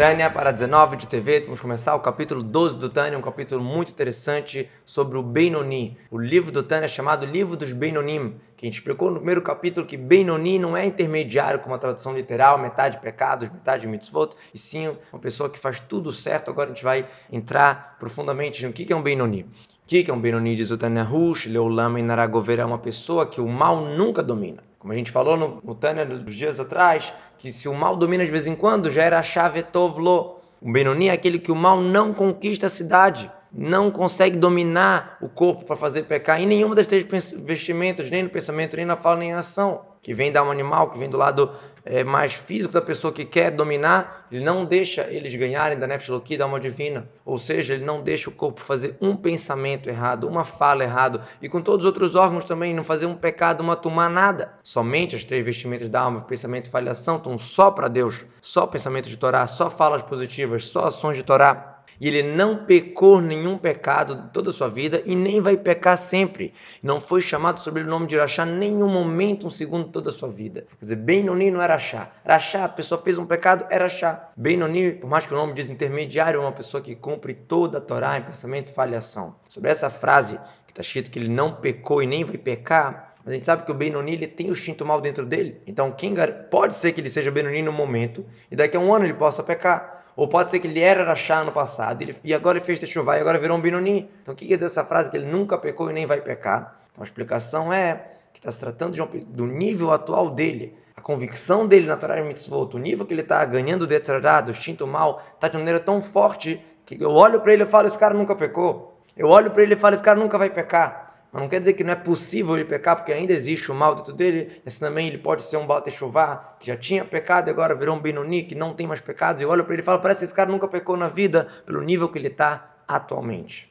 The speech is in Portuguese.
Tânia para 19 de TV. Vamos começar o capítulo 12 do Tânia, um capítulo muito interessante sobre o Benoni. O livro do Tânia é chamado Livro dos Benonim, que a gente explicou no primeiro capítulo que Benoni não é intermediário como a tradução literal, metade pecados, metade mitzvot, e sim uma pessoa que faz tudo certo. Agora a gente vai entrar profundamente no que é um Benoni. O que é um Benoni, é diz o Tânia Rush, Leolama e Naragovera, é uma pessoa que o mal nunca domina. Como a gente falou no, no Tânia dos dias atrás, que se o mal domina de vez em quando, já era a chave Tovlo. O Benoni é aquele que o mal não conquista a cidade, não consegue dominar o corpo para fazer pecar em nenhuma das três vestimentas, nem no pensamento, nem na fala, nem na ação que vem da um animal, que vem do lado é, mais físico da pessoa que quer dominar, ele não deixa eles ganharem da Nefesh Loki, da alma divina. Ou seja, ele não deixa o corpo fazer um pensamento errado, uma fala errado e com todos os outros órgãos também, não fazer um pecado, uma tomar nada. Somente as três vestimentas da alma, pensamento e falhação, estão só para Deus. Só pensamento de Torá, só falas positivas, só ações de Torá. E ele não pecou nenhum pecado de toda a sua vida e nem vai pecar sempre. Não foi chamado sobre o nome de Irachá nenhum momento, um segundo de toda a sua vida. Quer dizer, Benoni não era Rachá. Rachá, a pessoa fez um pecado, era é Rachá. Benoni, por mais que o nome diz intermediário, é uma pessoa que cumpre toda a Torá em pensamento e falhação. Sobre essa frase que está escrito que ele não pecou e nem vai pecar, mas a gente sabe que o Benoni ele tem o instinto mal dentro dele. Então, quem pode ser que ele seja Benoni no momento e daqui a um ano ele possa pecar. Ou pode ser que ele era Rachá no passado ele, e agora ele fez Techuvá e agora virou um Benoni. Então, o que quer dizer essa frase que ele nunca pecou e nem vai pecar? Então, a explicação é que está se tratando de um, do nível atual dele. A convicção dele na Torá Mitzvot, o nível que ele está ganhando de Etzerá, do instinto mal, está de maneira tão forte que eu olho para ele e falo, esse cara nunca pecou. Eu olho para ele e falo, esse cara nunca vai pecar. Mas não quer dizer que não é possível ele pecar, porque ainda existe o mal dentro dele. Esse também ele pode ser um Baltechuvá, que já tinha pecado e agora virou um Benoni, que não tem mais pecados. E eu olho para ele e falo: parece que esse cara nunca pecou na vida, pelo nível que ele está atualmente.